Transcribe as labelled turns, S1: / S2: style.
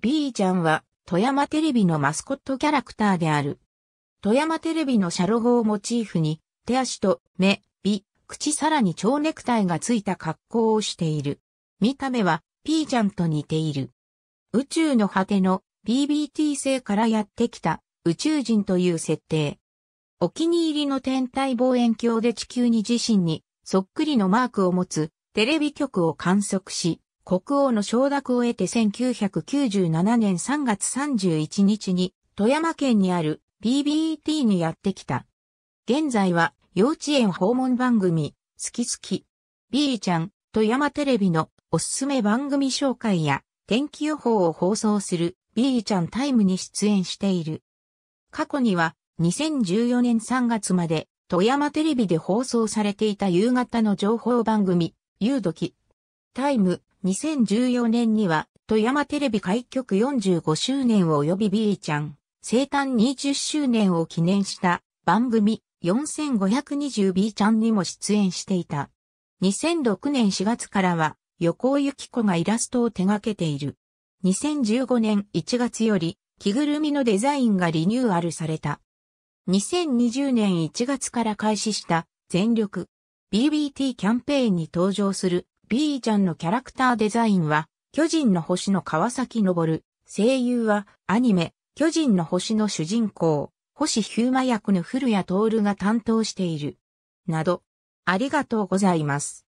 S1: B ちゃんは富山テレビのマスコットキャラクターである。富山テレビのシャロゴをモチーフに、手足と目、鼻、口さらに蝶ネクタイがついた格好をしている。見た目は P ちゃんと似ている。宇宙の果ての BBT 星からやってきた宇宙人という設定。お気に入りの天体望遠鏡で地球に自身にそっくりのマークを持つテレビ局を観測し、国王の承諾を得て1997年3月31日に富山県にある BBT にやってきた。現在は幼稚園訪問番組、好き好き、B ちゃん、富山テレビのおすすめ番組紹介や天気予報を放送する B ちゃんタイムに出演している。過去には2014年3月まで富山テレビで放送されていた夕方の情報番組、夕時、タイム、2014年には富山テレビ開局45周年及び B ちゃん生誕20周年を記念した番組 4520B ちゃんにも出演していた。2006年4月からは横尾由紀子がイラストを手掛けている。2015年1月より着ぐるみのデザインがリニューアルされた。2020年1月から開始した全力 BBT キャンペーンに登場する B ちゃんのキャラクターデザインは、巨人の星の川崎昇、声優は、アニメ、巨人の星の主人公、星ヒューマ役の古谷徹が担当している。など、ありがとうござ
S2: います。